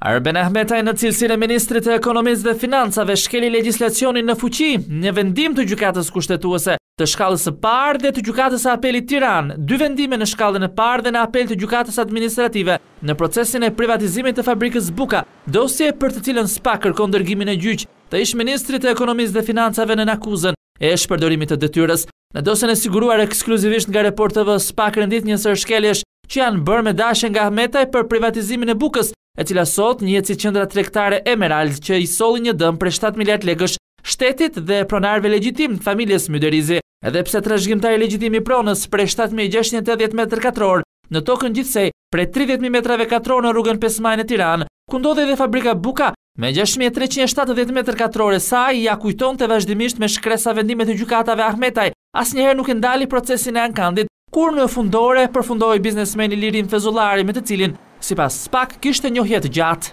Arben Ahmetaj në cilësin e Ministrit e Ekonomisë dhe Financave shkeli legislacionin në fuqi një vendim të gjukatës kushtetuese të shkallës e parë dhe të gjukatës e apelit Tiran, dy vendime në shkallën e parë dhe në apel të gjukatës administrative në procesin e privatizimit të fabrikës Buka, dosje për të cilën spa kërkon dërgimin e gjyq të ishë Ministrit të Ekonomisë dhe Financave në nakuzën e shpërdorimit të detyres. Në dosën e siguruar ekskluzivisht nga reportëve spa kërëndit një shkeljesh që janë bërë me dashën nga Ahmetaj për privatizimin e bukës e cila sot një si qëndra trektare Emerald që i soli një dëm për 7 miliard legësh shtetit dhe pronarve legjitim të familjes Myderizi. Edhe pse të rëshgjimta e legjitimi pronës për 7.680 m katror, në tokën gjithsej për 30.000 m katror në rrugën Pesmaj në Tiran, ku ndodhe dhe fabrika Buka me 6.370 m katrore sa i ja kujton të vazhdimisht me shkresa vendimet e gjukatave Ahmetaj, as njëherë nuk e ndali procesin e ankandit, kur në fundore përfundoj biznesmeni Lirin Fezullari me të cilin si pas spak kishte njohjet gjatë.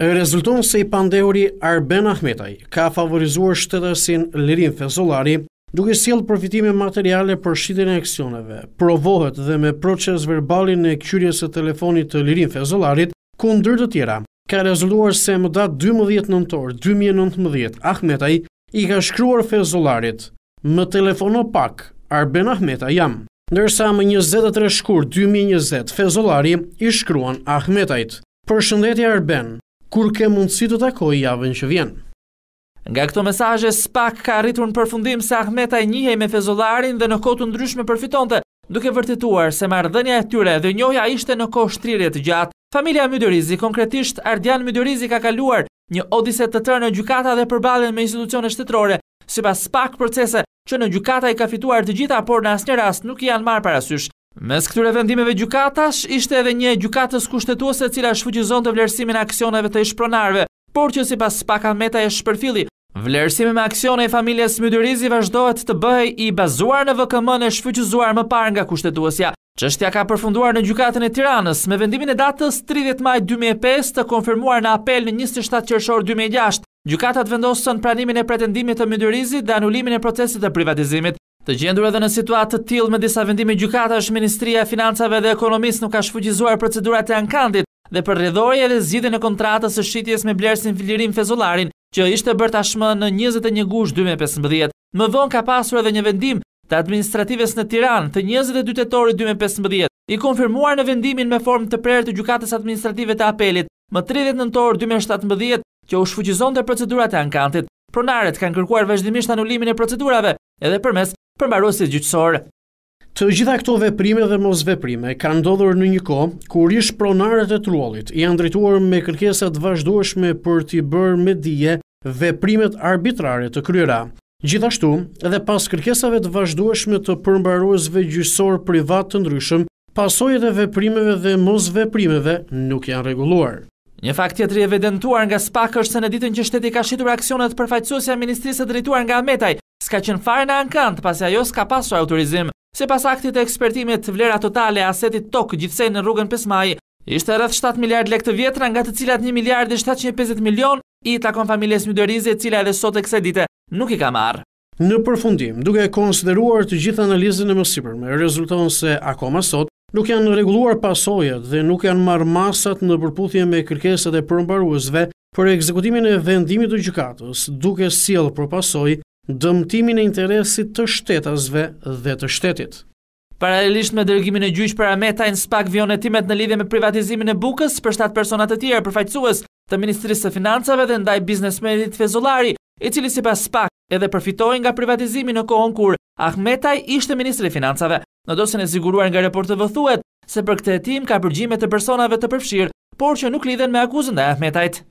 E Rezulton se i pandeuri Arben Ahmetaj ka favorizuar shtetësin Lirin Fesolari, duke siel profitime materiale për shqitin e aksioneve, provohet dhe me proces verbalin e kjurjes e telefonit të Lirin Fezolarit, ku ndër të tjera, ka rezultuar se më datë 12 nëntor, 2019, Ahmetaj i ka shkruar Fezolarit. më telefono pak, Arben Ahmetaj jam. Nërsa më 23 zetët rëshkur 2020, Fezolari i shkruan Ahmetajt. Për shëndetja Arben, kur ke mundësi të takoj javën që vjenë. Nga këto mesaje, Spak ka rritur në përfundim se Ahmeta i njëhej me Fezolarin dhe në kotë ndryshme përfitonte, duke vërtituar se mardhënja e tyre dhe njoja ishte në kohë shtrirjet gjatë. Familia Mydërizi, konkretisht Ardian Mydërizi ka kaluar një odiset të tërë në gjukata dhe përbalen me institucione shtetrore, si pas Spak procese që në gjukata i ka fituar të gjitha, por në asnjë rast nuk i janë marë parasysh. Mes këtyre vendimeve gjukatash, ishte edhe një gjukatës kushtetuose cila shfuqizon të vlerësimin aksioneve të ishpronarve, por që si pas spakan meta e shperfili. vlerësimin me aksione e familjes Mydyrizi vazhdohet të bëhe i bazuar në VKM në shfuqizuar më par nga kushtetuosja. Qështja ka përfunduar në gjukatën e tiranës, me vendimin e datës 30 maj 2005 të konfirmuar në apel në 27 qërshor 2006, Gjukatat vendosën pranimin e pretendimit të mëndyrizit dhe anulimin e procesit të privatizimit. Të gjendur edhe në situatë të tilë me disa vendimi gjukata është Ministria Financave dhe Ekonomis nuk ka shfuqizuar procedurat e ankandit dhe për redhoje edhe zhidin e kontratës e shqitjes me blersin filirim fezolarin që ishte bërt ashmë në 21 gush 2015. Më vonë ka pasur edhe një vendim të administratives në Tiran të 22 tori 2015 i konfirmuar në vendimin me form të prerë të gjukatës administrative të apelit më 39 tëtori 2017 që u shfuqizon të procedurat e ankantit. Pronaret kanë kërkuar vazhdimisht anulimin e procedurave edhe përmes përmbarosit gjyqësor. Të gjitha këto veprime dhe mos veprime kanë ndodhur në një kohë kur ish pronarët e trullit janë drejtuar me kërkesat vazhdueshme për t'i bërë me dije veprimet arbitrare të kryera. Gjithashtu, edhe pas kërkesave të vazhdueshme të përmbaruesve gjyqësor privat të ndryshëm, pasojat e veprimeve dhe mos veprimeve nuk janë reguluar. Një fakt tjetër i evidentuar nga SPAK është se në ditën që shteti ka shitur aksionet e ministrisë drejtuar nga Ahmetaj, s'ka qenë fare në ankant, pasi ajo s'ka pasur autorizim. Sipas aktit të ekspertimit, vlera totale e asetit tokë gjithsej në rrugën 5 Maj ishte rreth 7 miliard lekë të vjetra, nga të cilat 1 miliard e 750 milion i takon familjes Mydërizi, e cila edhe sot e kësaj dite nuk i ka marr. Në përfundim, duke konsideruar të gjithë analizën e mësipërme, rezulton se akoma sot Nuk janë rregulluar pasojat dhe nuk janë marë masat në përputhje me kërkeset e përmbaruesve për ekzekutimin e vendimit të gjykatës, duke siel për pasoj dëmtimin e interesit të shtetasve dhe të shtetit. Paralelisht me dërgimin e gjyqë për Ameta, në spak vionetimet në lidhje me privatizimin e bukës për shtat personat të tjerë përfaqësues të Ministrisë të Financave dhe ndaj biznesmenit Fezullari, i cili si pas spak edhe përfitoi nga privatizimi në kohën kur Ahmetaj ishte Ministri Financave në dosën e siguruar nga raportet vë thuet se për këtë etim ka përgjime të personave të përfshirë, por që nuk lidhen me akuzën dhe ahmetajt.